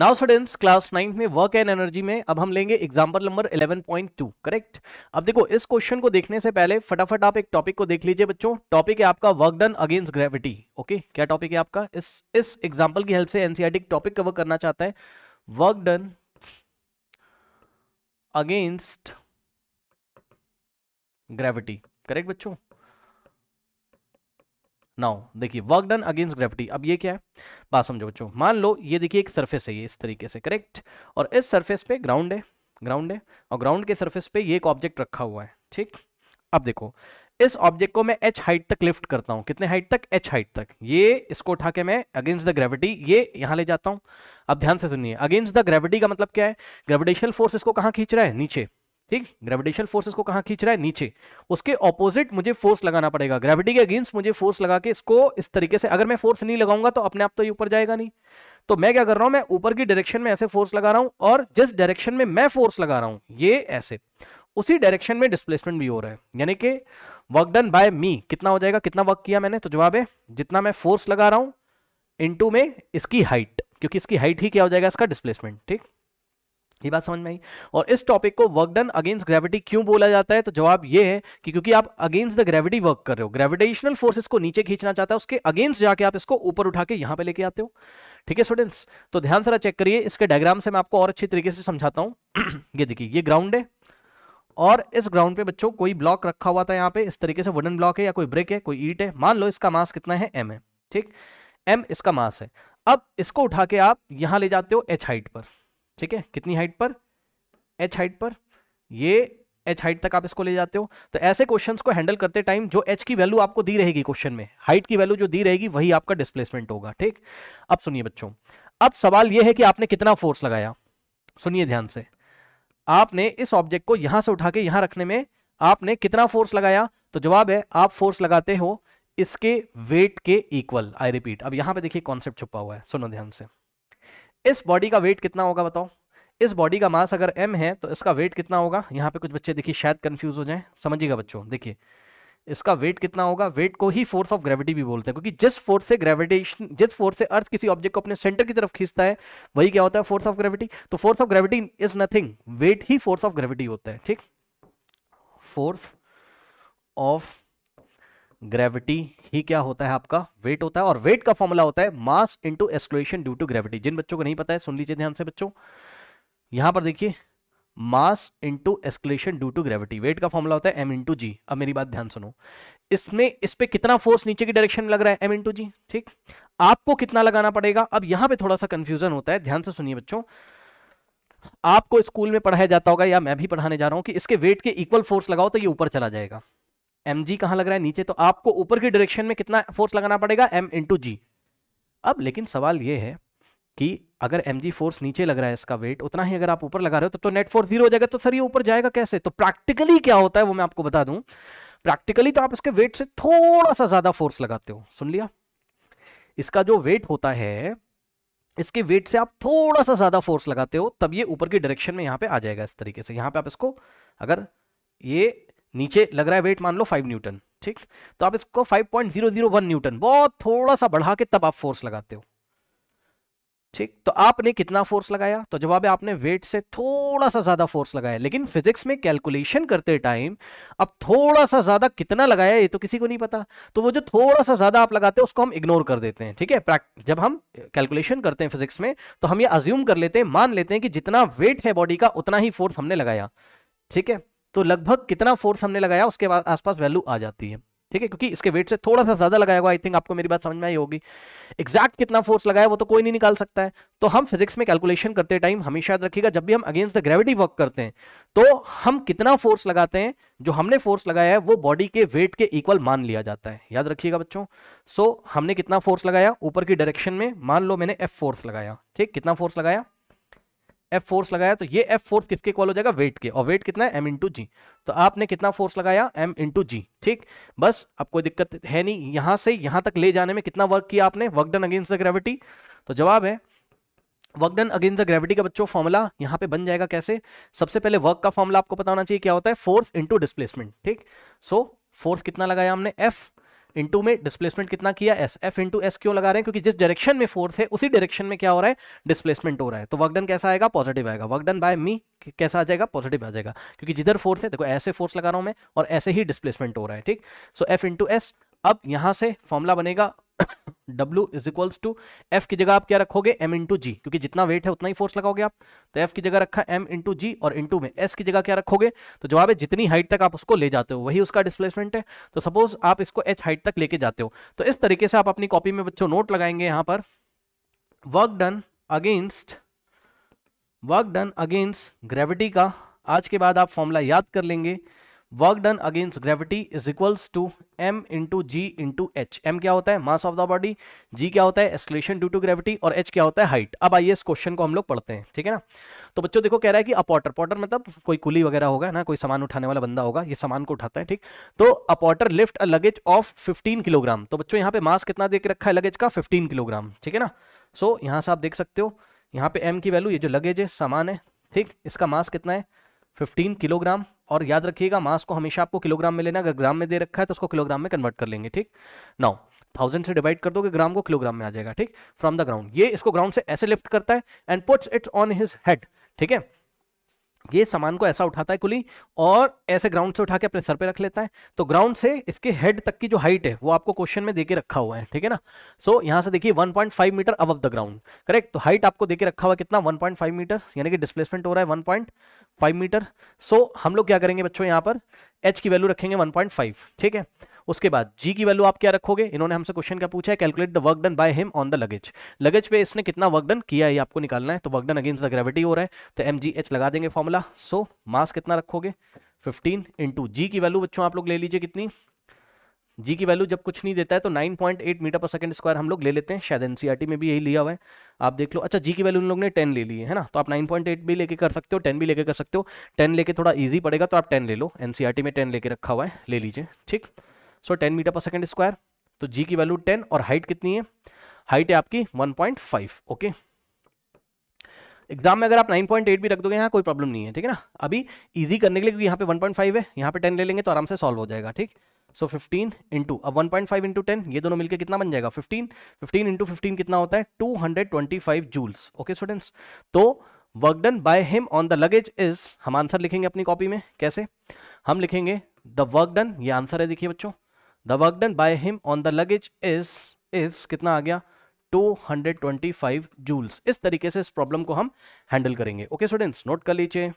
now students class ninth में work and energy में अब हम लेंगे एग्जाम्पल नंबर 11.2 करेक्ट अब देखो इस क्वेश्चन को देखने से पहले फटाफट आप एक टॉपिक को देख लीजिए बच्चों टॉपिक है आपका work done against gravity okay क्या टॉपिक है आपका इस इस एग्जाम्पल की हेल्प से एनसीआरटी टॉपिक कवर करना चाहता है work done against gravity correct बच्चों नाउ देखिए वर्क डन अगेंस्ट ग्रेविटी अब ये क्या है बात समझो बच्चों मान लो ये देखिए एक सरफेस है ये इस तरीके से करेक्ट और इस सरफेस पे ग्राउंड है ग्राउंड है और ग्राउंड के सरफेस पे ये एक ऑब्जेक्ट रखा हुआ है ठीक अब देखो इस ऑब्जेक्ट को मैं एच हाइट तक लिफ्ट करता हूँ कितने हाइट तक एच हाइट तक ये इसको उठा के मैं अगेंस्ट द ग्रेविटी ये यहाँ ले जाता हूँ अब ध्यान से सुनिए अगेंस्ट द ग्रेविटी का मतलब क्या है ग्रेविटेशनल फोर्स इसको कहाँ खींच रहा है नीचे ठीक ग्रेविटेशन फोर्सेस को कहाँ खींच रहा है नीचे उसके ऑपोजिट मुझे फोर्स लगाना पड़ेगा ग्रेविटी के अगेंस्ट मुझे फोर्स लगा के इसको इस तरीके से अगर मैं फोर्स नहीं लगाऊंगा तो अपने आप तो ये ऊपर जाएगा नहीं तो मैं क्या कर रहा हूं मैं ऊपर की डायरेक्शन में ऐसे फोर्स लगा रहा हूं और जिस डायरेक्शन में मैं फोर्स लगा रहा हूं ये ऐसे उसी डायरेक्शन में डिस्प्लेसमेंट भी हो रहा है यानी कि वर्क डन बाय मी कितना हो जाएगा कितना वर्क किया मैंने तो जवाब है जितना मैं फोर्स लगा रहा हूं इनटू में इसकी हाइट क्योंकि इसकी हाइट ही क्या हो जाएगा इसका डिस्प्लेसमेंट ठीक ये बात समझ में आई और इस टॉपिक को वर्क डन अगेंस्ट ग्रेविटी क्यों बोला जाता है तो जवाब ये है कि क्योंकि आप अगेंस्ट द ग्रेविटी वर्क कर रहे हो ग्रेविटेशनल फोर्सेस को नीचे खींचना चाहता है उसके अगेंस्ट जाके आप इसको ऊपर उठा के यहां पे लेके आते हो ठीक है स्टूडेंट्स तो ध्यान सारा चेक करिए इसके डायग्राम से मैं आपको और अच्छी तरीके से समझाता हूँ ये देखिए ये ग्राउंड है और इस ग्राउंड पे बच्चों कोई ब्लॉक रखा हुआ था यहाँ पे इस तरीके से वुडन ब्लॉक है या कोई ब्रेक है कोई ईट है मान लो इसका मास कितना है एम है ठीक एम इसका मास है अब इसको उठा के आप यहाँ ले जाते हो एच हाइट पर ठीक है कितनी हाइट पर एच हाइट पर ये एच हाइट तक आप इसको ले जाते हो तो ऐसे क्वेश्चन को हैंडल करते टाइम जो एच की वैल्यू आपको दी रहेगी क्वेश्चन में हाइट की वैल्यू जो दी रहेगी वही आपका डिस्प्लेसमेंट होगा ठीक अब सुनिए बच्चों अब सवाल यह है कि आपने कितना फोर्स लगाया सुनिए ध्यान से आपने इस ऑब्जेक्ट को यहां से उठा के यहां रखने में आपने कितना फोर्स लगाया तो जवाब है आप फोर्स लगाते हो इसके वेट के इक्वल आई रिपीट अब यहां पे देखिए कॉन्सेप्ट छुपा हुआ है सुनो ध्यान से इस बॉडी का वेट कितना होगा बताओ इस बॉडी का मास अगर एम है तो इसका वेट कितना होगा यहाँ पे कुछ बच्चे देखिए शायद कन्फ्यूज हो जाए समझिएगा बच्चों देखिए इसका वेट कितना होगा वेट को ही फोर्स ऑफ ग्रेविटी भी बोलते हैं क्योंकि जिस फोर्स से ग्रेविटेशन जिस फोर्स से अर्थ किसी ऑब्जेक्ट को अपने सेंटर की तरफ खींचता है वही क्या होता है फोर्स ऑफ ग्रेविटी तो force of gravity is nothing weight ही फोर्स ऑफ ग्रेविटी होता है ठीक फोर्स ऑफ ग्रेविटी ही क्या होता है आपका वेट होता है और वेट का फॉर्मूला होता है mass into acceleration due to gravity जिन बच्चों को नहीं पता है सुन लीजिए ध्यान से बच्चों यहां पर देखिए mass into acceleration due to gravity weight का फॉर्मूला होता है एम इंटू जी अब मेरी बात ध्यान सुनो इसमें इस पर कितना फोर्स नीचे की डायरेक्शन में लग रहा है एम इंटू जी ठीक आपको कितना लगाना पड़ेगा अब यहां पर थोड़ा सा कंफ्यूजन होता है ध्यान से सुनिए बच्चों आपको स्कूल में पढ़ाया जाता होगा या मैं भी पढ़ाने जा रहा हूं कि इसके वेट के इक्वल फोर्स लगाओ तो ये ऊपर चला जाएगा एम जी कहाँ लग रहा है नीचे तो आपको ऊपर की डायरेक्शन में कितना फोर्स लगाना पड़ेगा एम इंटू जी अब लेकिन सवाल यह है कि अगर एम जी फोर्स नीचे लग रहा है इसका वेट उतना ही अगर आप ऊपर लगा रहे हो तो, तो नेट फोर्स जीरो हो जाएगा तो सर ये ऊपर जाएगा कैसे तो प्रैक्टिकली क्या होता है वो मैं आपको बता दूं प्रैक्टिकली तो आप इसके वेट से थोड़ा सा ज़्यादा फोर्स लगाते हो सुन लिया इसका जो वेट होता है इसके वेट से आप थोड़ा सा ज़्यादा फोर्स लगाते हो तब ये ऊपर की डायरेक्शन में यहां पे आ जाएगा इस तरीके से यहां पे आप इसको अगर ये नीचे लग रहा है वेट मान लो फाइव न्यूटन ठीक तो आप इसको 5.001 न्यूटन बहुत थोड़ा सा बढ़ा के तब आप फोर्स लगाते हो ठीक तो आपने कितना फोर्स लगाया तो जवाब है आपने वेट से थोड़ा सा ज्यादा फोर्स लगाया लेकिन फिजिक्स में कैलकुलेशन करते टाइम अब थोड़ा सा ज्यादा कितना लगाया ये तो किसी को नहीं पता तो वो जो थोड़ा सा ज्यादा आप लगाते हैं उसको हम इग्नोर कर देते हैं ठीक है जब हम कैलकुलेशन करते हैं फिजिक्स में तो हम ये अज्यूम कर लेते हैं मान लेते हैं कि जितना वेट है बॉडी का उतना ही फोर्स हमने लगाया ठीक है तो लगभग कितना फोर्स हमने लगाया उसके आसपास वैल्यू आ जाती है ठीक है क्योंकि इसके वेट से थोड़ा सा ज्यादा लगाया हुआ आई थिंक आपको मेरी बात समझ में आई होगी एग्जैक्ट कितना फोर्स लगाया वो तो कोई नहीं निकाल सकता है तो हम फिजिक्स में कैलकुलेशन करते टाइम हमेशा याद रखिएगा जब भी हम अगेंस्ट द ग्रेविटी वर्क करते हैं तो हम कितना फोर्स लगाते हैं जो हमने फोर्स लगाया है वो बॉडी के वेट के इक्वल मान लिया जाता है याद रखिएगा बच्चों सो so, हमने कितना फोर्स लगाया ऊपर की डायरेक्शन में मान लो मैंने एफ फोर्स लगाया ठीक कितना फोर्स लगाया एफ फोर्स लगाया तो ये एफ फोर्स किसके इक्वल हो जाएगा वेट के और वेट कितना है एम इंटू जी तो आपने कितना फोर्स लगाया एम इंटू जी ठीक बस अब कोई दिक्कत है नहीं यहां से यहां तक ले जाने में कितना वर्क किया आपने work done against the gravity तो जवाब है work done against the gravity का बच्चों फॉर्मूला यहाँ पे बन जाएगा कैसे सबसे पहले वर्क का फॉर्मूला आपको बताना चाहिए क्या होता है फोर्स इंटू डिस्प्लेसमेंट ठीक सो फोर्स कितना लगाया हमने एफ इंटू में डिस्प्लेसमेंट कितना किया एस एफ इंटू एस क्यों लगा रहे हैं क्योंकि जिस डायरेक्शन में फोर्स है उसी डायरेक्शन में क्या हो रहा है डिस्प्लेसमेंट हो रहा है तो वर्कडन कैसा आएगा पॉजिटिव आएगा वर्कडन बाय मी कैसा आ जाएगा पॉजिटिव आ जाएगा क्योंकि जिधर फोर्स है देखो ऐसे फोर्स लगा रहा हूँ मैं और ऐसे ही डिस्प्लेसमेंट हो रहा है ठीक सो एफ इंटू एस अब यहां से फॉर्मुला बनेगा W is equals to F की जगह आप क्या रखोगे m इंटू जी क्योंकि जितना वेट है उतना ही फोर्स लगाओगे आप तो एफ की जगह रखा m इंटू जी और इंटू में एस की जगह क्या रखोगे तो जवाब है जितनी हाइट तक आप उसको ले जाते हो वही उसका डिस्प्लेसमेंट है तो सपोज आप इसको एच हाइट तक लेके जाते हो तो इस तरीके से आप अपनी कॉपी में बच्चों नोट लगाएंगे यहां पर work done against work done against gravity का आज के बाद आप फॉर्मूला याद कर लेंगे work done against gravity is equals to M into G into H M क्या होता है mass of the body G क्या होता है एक्सलेशन ड्यू टू ग्रेविटी और एच क्या होता है हाइट अब आइए इस क्वेश्चन को हम लोग पढ़ते हैं ठीक है ना तो बच्चों देखो कह रहा है कि अपॉटर पॉटर मतलब कोई कुली वगैरह होगा ना कोई सामान उठाने वाला बंदा होगा ये सामान को उठाता है ठीक तो a porter lift a luggage of fifteen kilogram तो बच्चों यहाँ पे मास कितना देख रखा है लगेज का फिफ्टीन किलोग्राम ठीक है ना सो so, यहाँ से आप देख सकते हो यहाँ पे एम की वैल्यू ये जो लगेज है सामान है ठीक इसका मास कितना है फिफ्टीन किलोग्राम और याद रखिएगा मास को हमेशा आपको किलोग्राम में लेना अगर ग्राम में दे रखा है तो उसको किलोग्राम में कन्वर्ट कर लेंगे ठीक नाउ थाउजेंड से डिवाइड कर दोगे ग्राम को किलोग्राम में आ जाएगा ठीक फ्रॉम द ग्राउंड ये इसको ग्राउंड से ऐसे लिफ्ट करता है and puts its on his head ठीक है ये सामान को ऐसा उठाता है कुली और ऐसे ग्राउंड से उठा के अपने सर पे रख लेता है तो ग्राउंड से इसके हेड तक की जो हाइट है वो आपको क्वेश्चन में देके रखा हुआ है ठीक है ना सो so, यहाँ से देखिए 1.5 मीटर अब द ग्राउंड करेक्ट तो हाइट आपको देके रखा हुआ कितना 1.5 मीटर यानी कि डिस्प्लेसमेंट हो रहा है वन मीटर सो so, हम लोग क्या करेंगे बच्चों यहाँ पर एच की वैल्यू रखेंगे वन ठीक है उसके बाद जी की वैल्यू आप क्या रखोगे इन्होंने हमसे क्वेश्चन क्या पूछा है calculate the work done by him on the luggage luggage पे इसने कितना वर्क डन किया है आपको निकालना है तो work done against the gravity हो रहा है तो एम जी एच लगा देंगे फॉर्मूला सो मास कितना रखोगे फिफ्टीन इंटू जी की वैल्यू बच्चों आप लोग ले लीजिए कितनी जी की वैल्यू जब कुछ नहीं देता है तो 9.8 मीटर पर सेकंड स्क्वायर हम लोग ले लेते हैं शायद एनसीईआरटी e में भी यही लिया हुआ है आप देख लो अच्छा जी की वैल्यू उन लोगों ने 10 ले ली है ना तो आप 9.8 भी लेके कर सकते हो 10 भी लेके कर सकते हो 10 लेके थोड़ा ईजी पड़ेगा तो आप 10 ले लो एनसीईआरटी e में 10 लेके रखा हुआ है ले लीजिए ठीक so ten metre per second square तो जी की वैल्यू टेन और हाइट कितनी है हाइट है आपकी one point five okay exam में अगर आप 9.8 भी रख दोगे यहाँ कोई प्रॉब्लम नहीं है ठीक है ना अभी इजी करने के लिए क्योंकि यहाँ पे 1.5 है यहाँ पे 10 ले लेंगे तो आराम से सॉल्व हो जाएगा ठीक सो so, 15 इंटू अब 1.5 पॉइंट फाइव इंटू टेन ये दोनों मिलकर कितना बन जाएगा 15 15 इंटू फिफ्टीन कितना होता है 225 जूल्स ओके स्टूडेंट्स तो work done by him on the luggage is हम आंसर लिखेंगे अपनी कॉपी में कैसे हम लिखेंगे द वर्क डन ये आंसर है देखिए बच्चों the work done by him on the luggage is is कितना आ गया 225 जूल्स इस तरीके से इस प्रॉब्लम को हम हैंडल करेंगे ओके स्टूडेंट्स नोट कर लीजिए